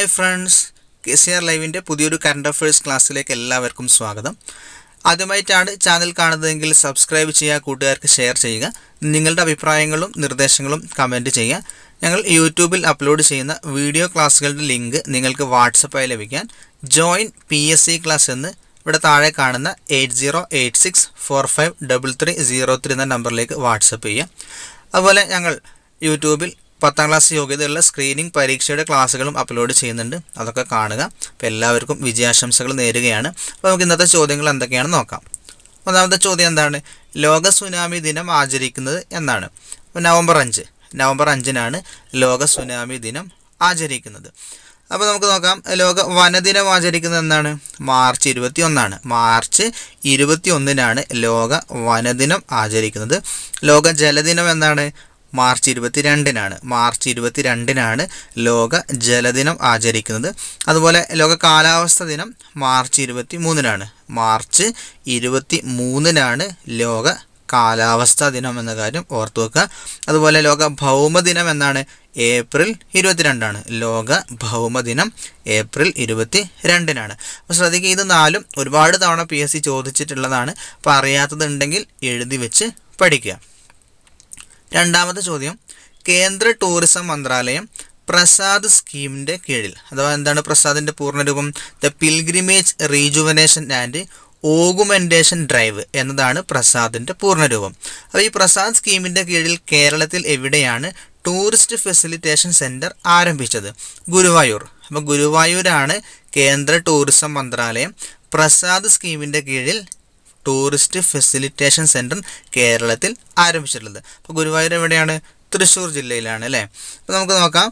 hi friends K C R ലൈവിൻ്റെ പുതിയൊരു current affairs ക്ലാസ്സിലേക്ക് എല്ലാവർക്കും സ്വാഗതം ആദ്യമായിട്ടാണ് ചാനൽ കാണുന്നതെങ്കിൽ സബ്സ്ക്രൈബ് ചെയ്യുക കൂട്ടുകാർക്ക് ഷെയർ ചെയ്യുക നിങ്ങളുടെ അഭിപ്രായങ്ങളും നിർദ്ദേശങ്ങളും കമൻറ്റ് ചെയ്യുക ഞങ്ങൾ യൂട്യൂബിൽ അപ്ലോഡ് ചെയ്യുന്ന വീഡിയോ ക്ലാസ്സുകളുടെ ലിങ്ക് നിങ്ങൾക്ക് വാട്സപ്പായി ലഭിക്കാൻ join P S C class എന്ന് ഇവിടെ താഴെ കാണുന്ന eight zero eight six four five double three zero three എന്ന നമ്പറിലേക്ക് വാട്സപ്പ് ചെയ്യുക അതുപോലെ ഞങ്ങൾ യൂട്യൂബിൽ പത്താം ക്ലാസ് യോഗ്യതയുള്ള സ്ക്രീനിംഗ് പരീക്ഷയുടെ ക്ലാസ്സുകളും അപ്ലോഡ് ചെയ്യുന്നുണ്ട് അതൊക്കെ കാണുക അപ്പോൾ എല്ലാവർക്കും വിജയാശംസകൾ നേരുകയാണ് അപ്പോൾ നമുക്ക് ഇന്നത്തെ ചോദ്യങ്ങൾ എന്തൊക്കെയാണെന്ന് നോക്കാം ഒന്നാമത്തെ ചോദ്യം എന്താണ് ലോക സുനാമി ദിനം ആചരിക്കുന്നത് എന്നാണ് നവംബർ അഞ്ച് നവംബർ അഞ്ചിനാണ് ലോക സുനാമി ദിനം ആചരിക്കുന്നത് അപ്പോൾ നമുക്ക് നോക്കാം ലോക വനദിനം ആചരിക്കുന്നത് എന്നാണ് മാർച്ച് ഇരുപത്തി ഒന്നാണ് മാർച്ച് ഇരുപത്തി ഒന്നിനാണ് ലോക വനദിനം ആചരിക്കുന്നത് ലോക ജലദിനം എന്നാണ് മാർച്ച് ഇരുപത്തിരണ്ടിനാണ് മാർച്ച് ഇരുപത്തിരണ്ടിനാണ് ലോക ജലദിനം ആചരിക്കുന്നത് അതുപോലെ ലോക കാലാവസ്ഥ ദിനം മാർച്ച് ഇരുപത്തി മൂന്നിനാണ് മാർച്ച് ഇരുപത്തി മൂന്നിനാണ് ലോക കാലാവസ്ഥ ദിനം എന്ന കാര്യം ഓർത്തു വെക്കുക അതുപോലെ ലോക ഭൗമദിനം എന്നാണ് ഏപ്രിൽ ഇരുപത്തിരണ്ടാണ് ലോക ഭൗമദിനം ഏപ്രിൽ ഇരുപത്തി രണ്ടിനാണ് അപ്പോൾ ശ്രദ്ധിക്കുക ഇത് നാലും ഒരുപാട് തവണ പി എസ് സി ചോദിച്ചിട്ടുള്ളതാണ് അപ്പോൾ അറിയാത്തതുണ്ടെങ്കിൽ എഴുതി വെച്ച് പഠിക്കുക രണ്ടാമത്തെ ചോദ്യം കേന്ദ്ര ടൂറിസം മന്ത്രാലയം പ്രസാദ് സ്കീമിൻ്റെ കീഴിൽ അഥവാ എന്താണ് പ്രസാദിൻ്റെ പൂർണ്ണരൂപം the pilgrimage rejuvenation and augmentation drive എന്നതാണ് പ്രസാദിൻ്റെ പൂർണ്ണരൂപം അപ്പോൾ ഈ പ്രസാദ് സ്കീമിൻ്റെ കീഴിൽ കേരളത്തിൽ എവിടെയാണ് ടൂറിസ്റ്റ് ഫെസിലിറ്റേഷൻ സെൻറ്റർ ആരംഭിച്ചത് ഗുരുവായൂർ അപ്പോൾ ഗുരുവായൂരാണ് കേന്ദ്ര ടൂറിസം മന്ത്രാലയം പ്രസാദ് സ്കീമിൻ്റെ കീഴിൽ ടൂറിസ്റ്റ് ഫെസിലിറ്റേഷൻ സെൻ്റർ കേരളത്തിൽ ആരംഭിച്ചിട്ടുള്ളത് അപ്പോൾ ഗുരുവായൂർ എവിടെയാണ് തൃശ്ശൂർ ജില്ലയിലാണ് അല്ലേ അപ്പോൾ നമുക്ക് നോക്കാം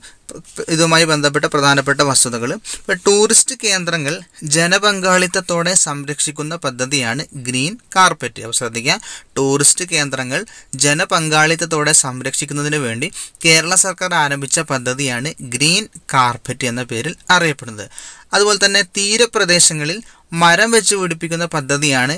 ഇതുമായി ബന്ധപ്പെട്ട പ്രധാനപ്പെട്ട വസ്തുതകൾ ഇപ്പോൾ ടൂറിസ്റ്റ് കേന്ദ്രങ്ങൾ ജനപങ്കാളിത്തത്തോടെ സംരക്ഷിക്കുന്ന പദ്ധതിയാണ് ഗ്രീൻ കാർപ്പറ്റ് അപ്പോൾ ശ്രദ്ധിക്കുക ടൂറിസ്റ്റ് കേന്ദ്രങ്ങൾ ജനപങ്കാളിത്തത്തോടെ സംരക്ഷിക്കുന്നതിന് വേണ്ടി കേരള സർക്കാർ ആരംഭിച്ച പദ്ധതിയാണ് ഗ്രീൻ കാർപ്പറ്റ് എന്ന പേരിൽ അറിയപ്പെടുന്നത് അതുപോലെ തന്നെ തീരപ്രദേശങ്ങളിൽ മരം വെച്ച് പിടിപ്പിക്കുന്ന പദ്ധതിയാണ്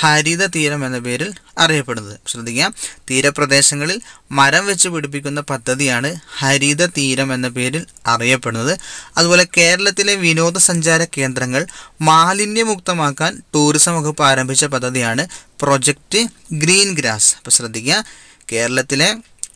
ഹരിത തീരം എന്ന പേരിൽ അറിയപ്പെടുന്നത് ശ്രദ്ധിക്കാം തീരപ്രദേശങ്ങളിൽ മരം വെച്ച് പിടിപ്പിക്കുന്ന പദ്ധതിയാണ് ഹരിത തീരം എന്ന പേരിൽ അറിയപ്പെടുന്നത് അതുപോലെ കേരളത്തിലെ വിനോദസഞ്ചാര കേന്ദ്രങ്ങൾ മാലിന്യമുക്തമാക്കാൻ ടൂറിസം വകുപ്പ് ആരംഭിച്ച പദ്ധതിയാണ് പ്രൊജക്റ്റ് ഗ്രീൻ ഗ്രാസ് അപ്പോൾ ശ്രദ്ധിക്കുക കേരളത്തിലെ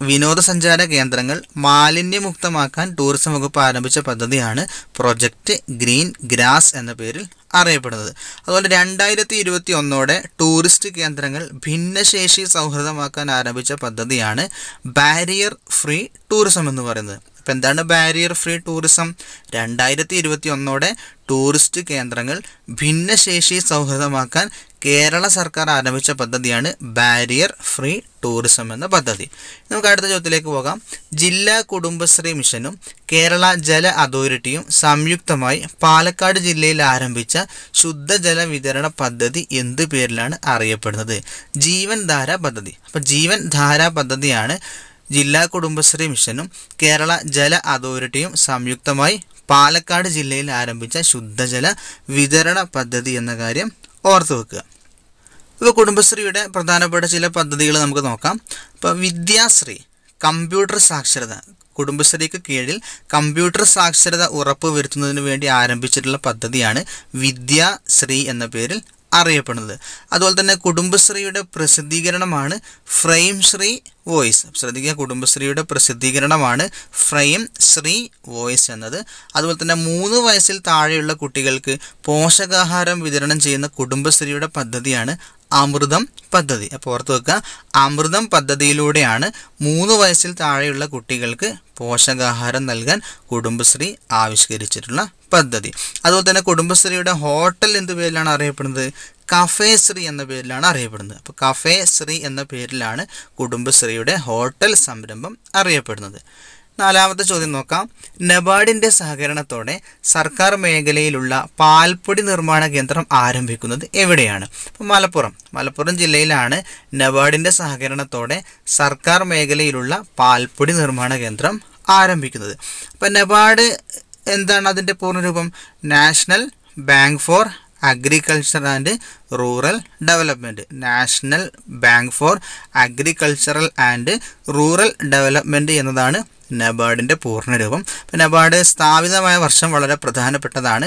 വിനോദസഞ്ചാര കേന്ദ്രങ്ങൾ മാലിന്യമുക്തമാക്കാൻ ടൂറിസം വകുപ്പ് ആരംഭിച്ച പദ്ധതിയാണ് പ്രൊജക്റ്റ് ഗ്രീൻ ഗ്രാസ് എന്ന പേരിൽ അറിയപ്പെടുന്നത് അതുപോലെ രണ്ടായിരത്തി ഇരുപത്തി ഒന്നോടെ ടൂറിസ്റ്റ് കേന്ദ്രങ്ങൾ ഭിന്നശേഷി സൗഹൃദമാക്കാൻ ആരംഭിച്ച പദ്ധതിയാണ് ബാരിയർ ഫ്രീ ടൂറിസം എന്ന് പറയുന്നത് അപ്പോൾ എന്താണ് ബാരിയർ ഫ്രീ ടൂറിസം രണ്ടായിരത്തി ഇരുപത്തി ഒന്നോടെ ടൂറിസ്റ്റ് കേന്ദ്രങ്ങൾ ഭിന്നശേഷി സൗഹൃദമാക്കാൻ കേരള സർക്കാർ ആരംഭിച്ച പദ്ധതിയാണ് ബാരിയർ ഫ്രീ ടൂറിസം എന്ന പദ്ധതി നമുക്ക് അടുത്ത ചോദ്യത്തിലേക്ക് പോകാം ജില്ലാ കുടുംബശ്രീ മിഷനും കേരള ജല അതോറിറ്റിയും സംയുക്തമായി പാലക്കാട് ജില്ലയിൽ ആരംഭിച്ച ശുദ്ധജല വിതരണ പദ്ധതി എന്ത് പേരിലാണ് അറിയപ്പെടുന്നത് ജീവൻ ധാര പദ്ധതി അപ്പോൾ ജീവൻ ധാര പദ്ധതിയാണ് ജില്ലാ കുടുംബശ്രീ മിഷനും കേരള ജല അതോറിറ്റിയും സംയുക്തമായി പാലക്കാട് ജില്ലയിൽ ആരംഭിച്ച ശുദ്ധജല വിതരണ പദ്ധതി എന്ന കാര്യം ഓർത്തു വെക്കുക ഇപ്പോൾ കുടുംബശ്രീയുടെ പ്രധാനപ്പെട്ട ചില പദ്ധതികൾ നമുക്ക് നോക്കാം ഇപ്പോൾ വിദ്യാശ്രീ കമ്പ്യൂട്ടർ സാക്ഷരത കുടുംബശ്രീക്ക് കീഴിൽ കമ്പ്യൂട്ടർ സാക്ഷരത ഉറപ്പ് വരുത്തുന്നതിന് വേണ്ടി ആരംഭിച്ചിട്ടുള്ള പദ്ധതിയാണ് വിദ്യാശ്രീ എന്ന പേരിൽ അറിയപ്പെടുന്നത് അതുപോലെ തന്നെ കുടുംബശ്രീയുടെ പ്രസിദ്ധീകരണമാണ് ഫ്രെയിം ശ്രീ വോയിസ് ശ്രദ്ധിക്കുക കുടുംബശ്രീയുടെ പ്രസിദ്ധീകരണമാണ് ഫ്രെയിം ശ്രീ വോയിസ് എന്നത് അതുപോലെ തന്നെ മൂന്ന് വയസ്സിൽ താഴെയുള്ള കുട്ടികൾക്ക് പോഷകാഹാരം വിതരണം ചെയ്യുന്ന കുടുംബശ്രീയുടെ പദ്ധതിയാണ് അമൃതം പദ്ധതി അപ്പോൾ ഓർത്ത് വെക്കുക അമൃതം പദ്ധതിയിലൂടെയാണ് മൂന്ന് വയസ്സിൽ താഴെയുള്ള കുട്ടികൾക്ക് പോഷകാഹാരം നൽകാൻ കുടുംബശ്രീ ആവിഷ്കരിച്ചിട്ടുള്ള പദ്ധതി അതുപോലെ തന്നെ കുടുംബശ്രീയുടെ ഹോട്ടൽ എന്ത് പേരിലാണ് അറിയപ്പെടുന്നത് കഫേ ശ്രീ എന്ന പേരിലാണ് അറിയപ്പെടുന്നത് അപ്പോൾ കഫേ ശ്രീ എന്ന പേരിലാണ് കുടുംബശ്രീയുടെ ഹോട്ടൽ സംരംഭം അറിയപ്പെടുന്നത് നാലാമത്തെ ചോദ്യം നോക്കാം നബാർഡിൻ്റെ സഹകരണത്തോടെ സർക്കാർ മേഖലയിലുള്ള പാൽപ്പൊടി നിർമ്മാണ കേന്ദ്രം ആരംഭിക്കുന്നത് എവിടെയാണ് മലപ്പുറം മലപ്പുറം ജില്ലയിലാണ് നബാർഡിൻ്റെ സഹകരണത്തോടെ സർക്കാർ മേഖലയിലുള്ള പാൽപ്പൊടി നിർമ്മാണ കേന്ദ്രം ആരംഭിക്കുന്നത് അപ്പം നെബാഡ് എന്താണ് അതിൻ്റെ പൂർണ്ണരൂപം national bank for agriculture and rural development national bank for agricultural and rural development എന്നതാണ് നബാർഡിൻ്റെ പൂർണ്ണരൂപം അപ്പോൾ നബാർഡ് സ്ഥാപിതമായ വർഷം വളരെ പ്രധാനപ്പെട്ടതാണ്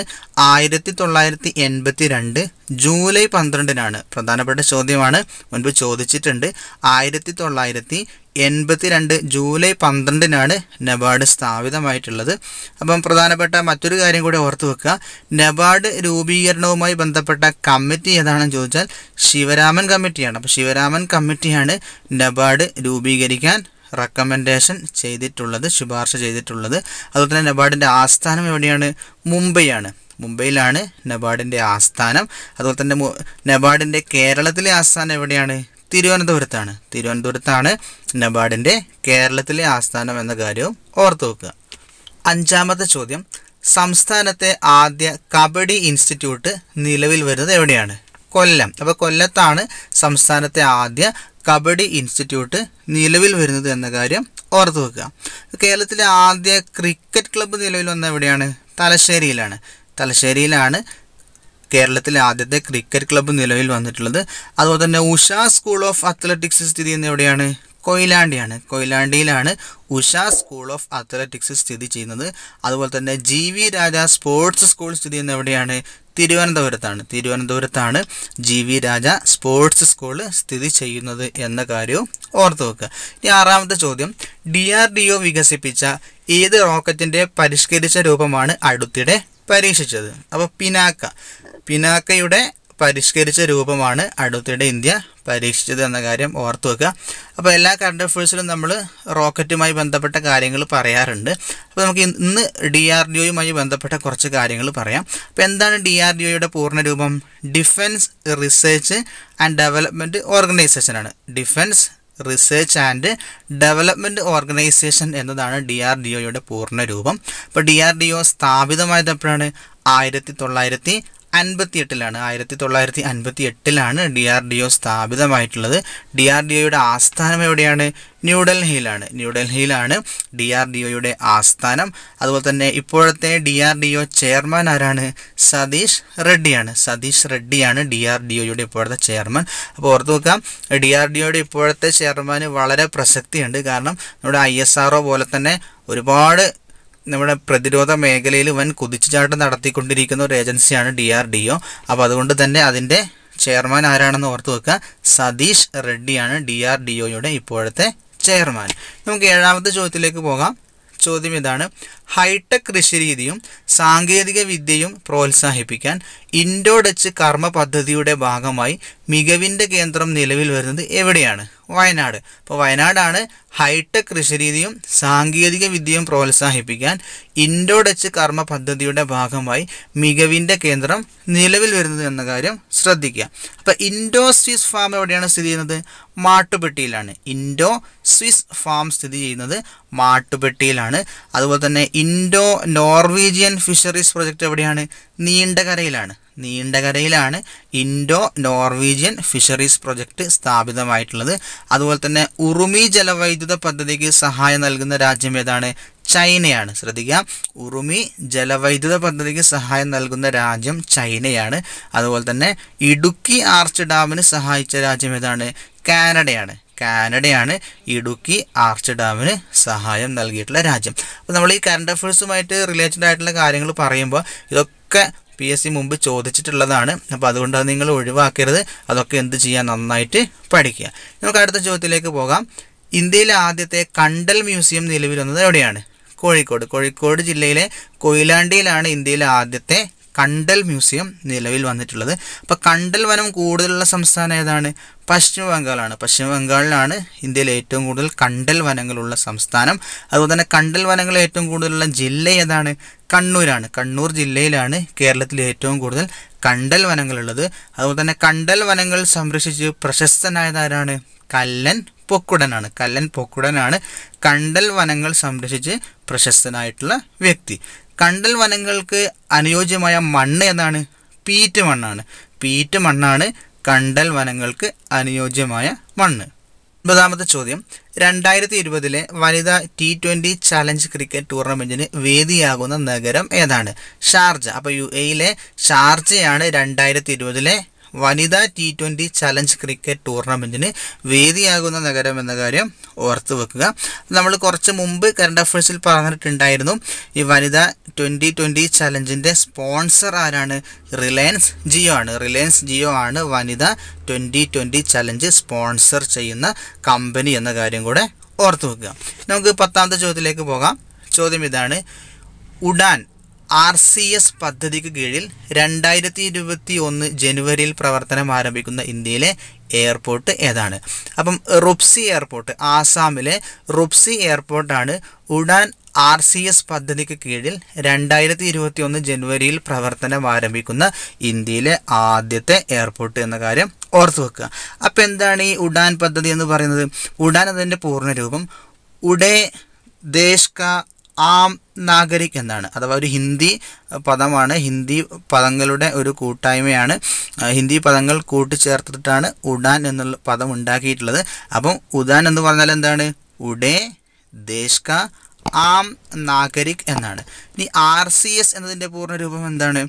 ആയിരത്തി തൊള്ളായിരത്തി എൺപത്തി രണ്ട് ജൂലൈ പന്ത്രണ്ടിനാണ് പ്രധാനപ്പെട്ട ചോദ്യമാണ് മുൻപ് ചോദിച്ചിട്ടുണ്ട് ആയിരത്തി തൊള്ളായിരത്തി എൺപത്തി രണ്ട് ജൂലൈ പന്ത്രണ്ടിനാണ് നബാർഡ് സ്ഥാപിതമായിട്ടുള്ളത് അപ്പം പ്രധാനപ്പെട്ട മറ്റൊരു കാര്യം കൂടി ഓർത്തു വെക്കുക നബാർഡ് രൂപീകരണവുമായി ബന്ധപ്പെട്ട കമ്മിറ്റി ഏതാണെന്ന് ചോദിച്ചാൽ ശിവരാമൻ കമ്മിറ്റിയാണ് അപ്പോൾ ശിവരാമൻ കമ്മിറ്റിയാണ് നബാർഡ് രൂപീകരിക്കാൻ റെക്കമെൻഡേഷൻ ചെയ്തിട്ടുള്ളത് ശുപാർശ ചെയ്തിട്ടുള്ളത് അതുപോലെ തന്നെ നെബാഡിൻ്റെ ആസ്ഥാനം എവിടെയാണ് മുംബൈയാണ് മുംബൈയിലാണ് നെബാഡിൻ്റെ ആസ്ഥാനം അതുപോലെ തന്നെ നെബാഡിൻ്റെ കേരളത്തിലെ ആസ്ഥാനം എവിടെയാണ് തിരുവനന്തപുരത്താണ് തിരുവനന്തപുരത്താണ് നെബാഡിൻ്റെ കേരളത്തിലെ ആസ്ഥാനം എന്ന കാര്യവും ഓർത്തു വെക്കുക അഞ്ചാമത്തെ ചോദ്യം സംസ്ഥാനത്തെ ആദ്യ കബഡി ഇൻസ്റ്റിറ്റ്യൂട്ട് നിലവിൽ വരുന്നത് എവിടെയാണ് കൊല്ലം അപ്പോൾ കൊല്ലത്താണ് സംസ്ഥാനത്തെ ആദ്യ കബഡി ഇൻസ്റ്റിറ്റ്യൂട്ട് നിലവിൽ വരുന്നത് എന്ന കാര്യം ഓർത്തു വെക്കുക കേരളത്തിലെ ആദ്യ ക്രിക്കറ്റ് ക്ലബ്ബ് നിലവിൽ വന്ന എവിടെയാണ് തലശ്ശേരിയിലാണ് തലശ്ശേരിയിലാണ് കേരളത്തിലെ ആദ്യത്തെ ക്രിക്കറ്റ് ക്ലബ്ബ് നിലവിൽ വന്നിട്ടുള്ളത് അതുപോലെ തന്നെ ഉഷ സ്കൂൾ ഓഫ് അത്ലറ്റിക്സ് സ്ഥിതി ചെയ്യുന്ന എവിടെയാണ് കൊയിലാണ്ടിയാണ് കൊയിലാണ്ടിയിലാണ് ഉഷ സ്കൂൾ ഓഫ് അത്ലറ്റിക്സ് സ്ഥിതി ചെയ്യുന്നത് അതുപോലെ തന്നെ G V Raja sports school സ്ഥിതി ചെയ്യുന്നത് എവിടെയാണ് തിരുവനന്തപുരത്താണ് തിരുവനന്തപുരത്താണ് G V Raja sports school സ്ഥിതി ചെയ്യുന്നത് എന്ന കാര്യവും ഓർത്തു വെക്കുക ഇനി ആറാമത്തെ ചോദ്യം ഡി ആർ ഡി ഒ വികസിപ്പിച്ച ഏത് റോക്കറ്റിൻ്റെ പരിഷ്കരിച്ച രൂപമാണ് അടുത്തിടെ പരീക്ഷിച്ചത് അപ്പോൾ പിനാക്ക പിനാക്കയുടെ പരിഷ്കരിച്ച രൂപമാണ് അടുത്തിടെ ഇന്ത്യ പരീക്ഷിച്ചത് എന്ന കാര്യം ഓർത്തു വെക്കുക അപ്പോൾ എല്ലാ കറണ്ട് അഫയേഴ്സിലും നമ്മൾ റോക്കറ്റുമായി ബന്ധപ്പെട്ട കാര്യങ്ങൾ പറയാറുണ്ട് അപ്പോൾ നമുക്ക് ഇന്ന് ഡി ആർ ഡി ഒയുമായി ബന്ധപ്പെട്ട കുറച്ച് കാര്യങ്ങൾ പറയാം അപ്പോൾ എന്താണ് ഡി ആർ ഡി ഒയുടെ പൂർണ്ണരൂപം ഡിഫൻസ് റിസർച്ച് ആൻഡ് ഡെവലപ്മെൻറ്റ് ആണ് defence research and development organisation എന്നതാണ് ഡി ആർ ഡി ഒയുടെ പൂർണ്ണ രൂപം അപ്പോൾ ഡി ആർ ഡി ഒ സ്ഥാപിതമായത് എപ്പോഴാണ് ആയിരത്തി തൊള്ളായിരത്തി എട്ടിലാണ് ആയിരത്തി തൊള്ളായിരത്തി അൻപത്തി എട്ടിലാണ് ഡി ആർ ഡി ഒ സ്ഥാപിതമായിട്ടുള്ളത് ഡി ആർ ഡി ഒയുടെ ആസ്ഥാനം എവിടെയാണ് ന്യൂഡൽഹിയിലാണ് ന്യൂഡൽഹിയിലാണ് ഡി ആർ ഡി ഒയുടെ ആസ്ഥാനം അതുപോലെ തന്നെ ഇപ്പോഴത്തെ D R D O chairman ആരാണ് സതീഷ് റെഡ്ഡിയാണ് സതീഷ് റെഡ്ഡിയാണ് ഡി ആർ ഡി ഒയുടെ ഇപ്പോഴത്തെ ചെയർമാൻ അപ്പോൾ ഓർത്ത് നോക്കാം ഡി ആർ ഡി ഒയുടെ ഇപ്പോഴത്തെ ചെയർമാന് വളരെ പ്രസക്തിയുണ്ട് കാരണം നമ്മുടെ ഐ എസ് ആർ ഒ പോലെ തന്നെ ഒരുപാട് നമ്മുടെ പ്രതിരോധ മേഖലയിൽ വൻ കുതിച്ചുചാട്ടം നടത്തിക്കൊണ്ടിരിക്കുന്ന ഒരു ഏജൻസിയാണ് ഡി ആർ ഡി ഒ അപ്പോൾ അതുകൊണ്ട് തന്നെ അതിൻ്റെ ചെയർമാൻ ആരാണെന്ന് ഓർത്തു വെക്കുക സതീഷ് റെഡ്ഡിയാണ് ഡി ആർ ഡി ഒയുടെ ഇപ്പോഴത്തെ ചെയർമാൻ നമുക്ക് ഏഴാമത്തെ ചോദ്യത്തിലേക്ക് പോകാം ചോദ്യം ഇതാണ് ഹൈടെക് രീതിയും സാങ്കേതിക വിദ്യയും പ്രോത്സാഹിപ്പിക്കാൻ ഇൻഡോ ഡച്ച് കർമ്മ പദ്ധതിയുടെ ഭാഗമായി മികവിൻ്റെ കേന്ദ്രം നിലവിൽ വരുന്നത് എവിടെയാണ് വയനാട് അപ്പോൾ വയനാടാണ് ഹൈടെക് കൃഷിരീതിയും സാങ്കേതിക വിദ്യയും പ്രോത്സാഹിപ്പിക്കാൻ ഇൻഡോ ഡച്ച് കർമ്മ പദ്ധതിയുടെ ഭാഗമായി മികവിൻ്റെ കേന്ദ്രം നിലവിൽ വരുന്നത് എന്ന കാര്യം ശ്രദ്ധിക്കുക അപ്പോൾ ഇൻഡോ സ്വിസ് ഫാം എവിടെയാണ് സ്ഥിതി ചെയ്യുന്നത് മാട്ടുപെട്ടിയിലാണ് ഇൻഡോ സ്വിസ് ഫാം സ്ഥിതി ചെയ്യുന്നത് മാട്ടുപെട്ടിയിലാണ് അതുപോലെ തന്നെ ഇൻഡോ നോർവീജിയൻ ഫിഷറീസ് പ്രൊജക്റ്റ് എവിടെയാണ് നീണ്ടകരയിലാണ് നീണ്ടകരയിലാണ് ഇൻഡോ നോർവീജിയൻ ഫിഷറീസ് പ്രൊജക്ട് സ്ഥാപിതമായിട്ടുള്ളത് അതുപോലെ തന്നെ ഉറുമി ജലവൈദ്യുത പദ്ധതിക്ക് സഹായം നൽകുന്ന രാജ്യം ഏതാണ് ചൈനയാണ് ശ്രദ്ധിക്കുക ഉറുമി ജലവൈദ്യുത പദ്ധതിക്ക് സഹായം നൽകുന്ന രാജ്യം ചൈനയാണ് അതുപോലെ തന്നെ ഇടുക്കി ആർച്ച് ഡാമിന് സഹായിച്ച രാജ്യം ഏതാണ് കാനഡയാണ് കാനഡയാണ് ഇടുക്കി ആർച്ച് ഡാമിന് സഹായം നൽകിയിട്ടുള്ള രാജ്യം അപ്പോൾ നമ്മൾ ഈ കറണ്ട് അഫേഴ്സുമായിട്ട് റിലേറ്റഡ് ആയിട്ടുള്ള കാര്യങ്ങൾ പറയുമ്പോൾ ഇതൊക്കെ പി എസ് സി മുമ്പ് ചോദിച്ചിട്ടുള്ളതാണ് അപ്പോൾ അതുകൊണ്ട് അത് നിങ്ങൾ ഒഴിവാക്കരുത് അതൊക്കെ എന്ത് ചെയ്യാൻ നന്നായിട്ട് പഠിക്കുക നമുക്ക് അടുത്ത ചോദ്യത്തിലേക്ക് പോകാം ഇന്ത്യയിലെ ആദ്യത്തെ കണ്ടൽ മ്യൂസിയം നിലവിൽ വന്നത് എവിടെയാണ് കോഴിക്കോട് കോഴിക്കോട് ജില്ലയിലെ കൊയിലാണ്ടിയിലാണ് ഇന്ത്യയിലെ ആദ്യത്തെ കണ്ടൽ മ്യൂസിയം നിലവിൽ വന്നിട്ടുള്ളത് അപ്പോൾ കണ്ടൽ വനം കൂടുതലുള്ള സംസ്ഥാനം ഏതാണ് പശ്ചിമ ബംഗാളാണ് പശ്ചിമ ബംഗാളിലാണ് ഇന്ത്യയിൽ ഏറ്റവും കൂടുതൽ കണ്ടൽ വനങ്ങളുള്ള സംസ്ഥാനം അതുപോലെ തന്നെ കണ്ടൽ വനങ്ങൾ ഏറ്റവും കൂടുതലുള്ള ജില്ല ഏതാണ് കണ്ണൂരാണ് കണ്ണൂർ ജില്ലയിലാണ് കേരളത്തിൽ ഏറ്റവും കൂടുതൽ കണ്ടൽ വനങ്ങളുള്ളത് അതുപോലെ തന്നെ കണ്ടൽ വനങ്ങൾ സംരക്ഷിച്ച് പ്രശസ്തനായതാരാണ് കല്ലൻ പൊക്കുടനാണ് കല്ലൻ പൊക്കുടനാണ് കണ്ടൽ വനങ്ങൾ സംരക്ഷിച്ച് പ്രശസ്തനായിട്ടുള്ള വ്യക്തി കണ്ടൽ വനങ്ങൾക്ക് അനുയോജ്യമായ മണ്ണ് ഏതാണ് പീറ്റ് മണ്ണാണ് പീറ്റ് മണ്ണാണ് കണ്ടൽ വനങ്ങൾക്ക് അനുയോജ്യമായ മണ്ണ് ഒൻപതാമത്തെ ചോദ്യം രണ്ടായിരത്തി ഇരുപതിലെ വനിതാ ടി ട്വൻ്റി ചലഞ്ച് ക്രിക്കറ്റ് ടൂർണമെൻറ്റിന് വേദിയാകുന്ന നഗരം ഏതാണ് ഷാർജ അപ്പോൾ യു എയിലെ ഷാർജയാണ് രണ്ടായിരത്തി ഇരുപതിലെ വനിതാ ടി ട്വൻ്റി ചലഞ്ച് ക്രിക്കറ്റ് ടൂർണമെൻറ്റിന് വേദിയാകുന്ന നഗരം എന്ന കാര്യം ഓർത്ത് വെക്കുക നമ്മൾ കുറച്ച് മുമ്പ് കറണ്ട് അഫയേഴ്സിൽ പറഞ്ഞിട്ടുണ്ടായിരുന്നു ഈ വനിതാ ട്വൻ്റി ട്വൻ്റി ചലഞ്ചിൻ്റെ സ്പോൺസർ ആരാണ് റിലയൻസ് ജിയോ ആണ് റിലയൻസ് ജിയോ ആണ് വനിത ട്വൻ്റി ട്വൻ്റി ചലഞ്ച് സ്പോൺസർ ചെയ്യുന്ന കമ്പനി എന്ന കാര്യം കൂടെ ഓർത്ത് വെക്കുക നമുക്ക് പത്താമത്തെ ചോദ്യത്തിലേക്ക് പോകാം ചോദ്യം ഇതാണ് ഉഡാൻ ആർ സി എസ് പദ്ധതിക്ക് കീഴിൽ രണ്ടായിരത്തി ഇരുപത്തി ഒന്ന് ജനുവരിയിൽ പ്രവർത്തനം ആരംഭിക്കുന്ന ഇന്ത്യയിലെ എയർപോർട്ട് ഏതാണ് അപ്പം റുപ്സി എയർപോർട്ട് ആസാമിലെ റുപ്സി എയർപോർട്ടാണ് ഉഡാൻ ആർ സി എസ് പദ്ധതിക്ക് കീഴിൽ രണ്ടായിരത്തി ഇരുപത്തി ഒന്ന് ജനുവരിയിൽ പ്രവർത്തനം ആരംഭിക്കുന്ന ഇന്ത്യയിലെ ആദ്യത്തെ എയർപോർട്ട് എന്ന കാര്യം ഓർത്തു വെക്കുക അപ്പോൾ എന്താണ് ഈ ഉഡാൻ പദ്ധതി എന്ന് പറയുന്നത് ഉഡാൻ അതിൻ്റെ പൂർണ്ണരൂപം ഉഡേ ദേശ്ക ആം നാഗരിക് എന്നാണ് അഥവാ ഒരു ഹിന്ദി പദമാണ് ഹിന്ദി പദങ്ങളുടെ ഒരു കൂട്ടായ്മയാണ് ഹിന്ദി പദങ്ങൾ കൂട്ടിച്ചേർത്തിട്ടാണ് ഉഡാൻ എന്നുള്ള പദം ഉണ്ടാക്കിയിട്ടുള്ളത് അപ്പം ഉദാൻ എന്ന് പറഞ്ഞാൽ എന്താണ് ഉഡേ ദേശ് ആം നാഗരിക് എന്നാണ് ഇനി ആർ സി എസ് എന്നതിൻ്റെ പൂർണ്ണ രൂപം എന്താണ്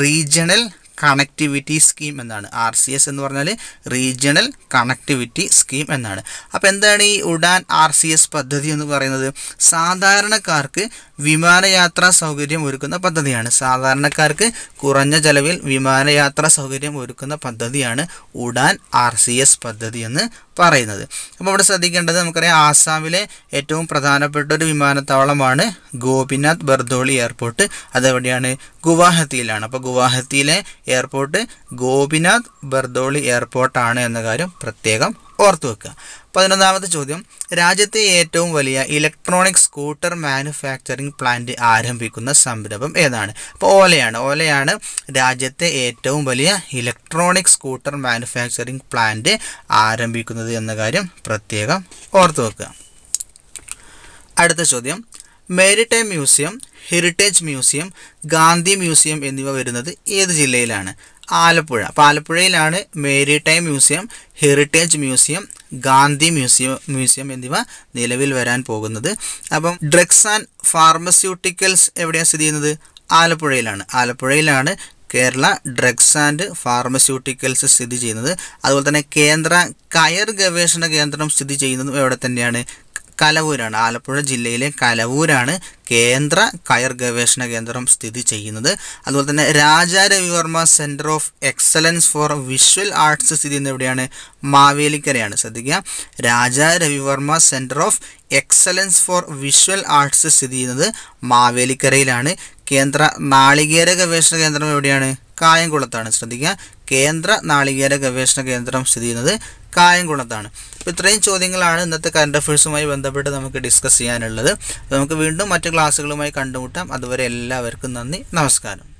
റീജിയണൽ കണക്ടിവിറ്റി സ്കീം എന്നാണ് ആർ സി എസ് എന്ന് പറഞ്ഞാൽ റീജിയണൽ കണക്ടിവിറ്റി സ്കീം എന്നാണ് അപ്പോൾ എന്താണ് ഈ ഉഡാൻ ആർ സി എസ് പദ്ധതി എന്ന് പറയുന്നത് സാധാരണക്കാർക്ക് വിമാനയാത്രാ സൗകര്യം ഒരുക്കുന്ന പദ്ധതിയാണ് സാധാരണക്കാർക്ക് കുറഞ്ഞ ചെലവിൽ വിമാനയാത്രാ സൗകര്യം ഒരുക്കുന്ന പദ്ധതിയാണ് ഉഡാൻ ആർ സി എസ് പദ്ധതി എന്ന് പറയുന്നത് അപ്പോൾ അവിടെ ശ്രദ്ധിക്കേണ്ടത് നമുക്കറിയാം ആസാമിലെ ഏറ്റവും പ്രധാനപ്പെട്ട ഒരു വിമാനത്താവളമാണ് ഗോപിനാഥ് ബർദോളി എയർപോർട്ട് അതെവിടെയാണ് ഗുവാഹത്തിയിലാണ് അപ്പോൾ ഗുവാഹത്തിയിലെ എയർപോർട്ട് ഗോപിനാഥ് ബർദോളി എയർപോർട്ടാണ് എന്ന കാര്യം പ്രത്യേകം ഓർത്തു വെക്കുക പതിനൊന്നാമത്തെ ചോദ്യം രാജ്യത്തെ ഏറ്റവും വലിയ ഇലക്ട്രോണിക് സ്കൂട്ടർ മാനുഫാക്ചറിംഗ് പ്ലാന്റ് ആരംഭിക്കുന്ന സംരംഭം ഏതാണ് അപ്പോൾ ഓലയാണ് ഓലയാണ് രാജ്യത്തെ ഏറ്റവും വലിയ ഇലക്ട്രോണിക് സ്കൂട്ടർ മാനുഫാക്ചറിംഗ് പ്ലാന്റ് ആരംഭിക്കുന്നത് എന്ന കാര്യം പ്രത്യേകം ഓർത്തു വെക്കുക അടുത്ത ചോദ്യം maritime museum heritage museum Gandhi museum എന്നിവ വരുന്നത് ഏത് ജില്ലയിലാണ് ആലപ്പുഴ അപ്പോൾ ആലപ്പുഴയിലാണ് maritime museum heritage museum Gandhi museum museum എന്നിവ നിലവിൽ വരാൻ പോകുന്നത് അപ്പം ഡ്രഗ്സ് ആൻഡ് ഫാർമസ്യൂട്ടിക്കൽസ് എവിടെയാണ് സ്ഥിതി ചെയ്യുന്നത് ആലപ്പുഴയിലാണ് ആലപ്പുഴയിലാണ് കേരള ഡ്രഗ്സ് ആൻഡ് ഫാർമസ്യൂട്ടിക്കൽസ് സ്ഥിതി ചെയ്യുന്നത് അതുപോലെ തന്നെ കേന്ദ്ര കയർ ഗവേഷണ കേന്ദ്രം സ്ഥിതി ചെയ്യുന്നതും എവിടെ തന്നെയാണ് കലവൂരാണ് ആലപ്പുഴ ജില്ലയിലെ കലവൂരാണ് കേന്ദ്ര കയർ ഗവേഷണ കേന്ദ്രം സ്ഥിതി ചെയ്യുന്നത് അതുപോലെ തന്നെ Raja Ravi Varma centre of excellence for visual arts സ്ഥിതി ചെയ്യുന്നത് എവിടെയാണ് മാവേലിക്കരയാണ് ശ്രദ്ധിക്കുക Raja Ravi Varma centre of excellence for visual arts സ്ഥിതി ചെയ്യുന്നത് മാവേലിക്കരയിലാണ് കേന്ദ്ര നാളികേര ഗവേഷണ കേന്ദ്രം എവിടെയാണ് കായംകുളത്താണ് ശ്രദ്ധിക്കുക കേന്ദ്ര നാളികേര ഗവേഷണ കേന്ദ്രം സ്ഥിതി ചെയ്യുന്നത് കായംകുളത്താണ് അപ്പോൾ ഇത്രയും ചോദ്യങ്ങളാണ് ഇന്നത്തെ കറണ്ട് അഫേഴ്സുമായി ബന്ധപ്പെട്ട് നമുക്ക് ഡിസ്കസ് ചെയ്യാനുള്ളത് നമുക്ക് വീണ്ടും മറ്റ് ക്ലാസ്സുകളുമായി കണ്ടുമുട്ടാം അതുവരെ എല്ലാവർക്കും നന്ദി നമസ്കാരം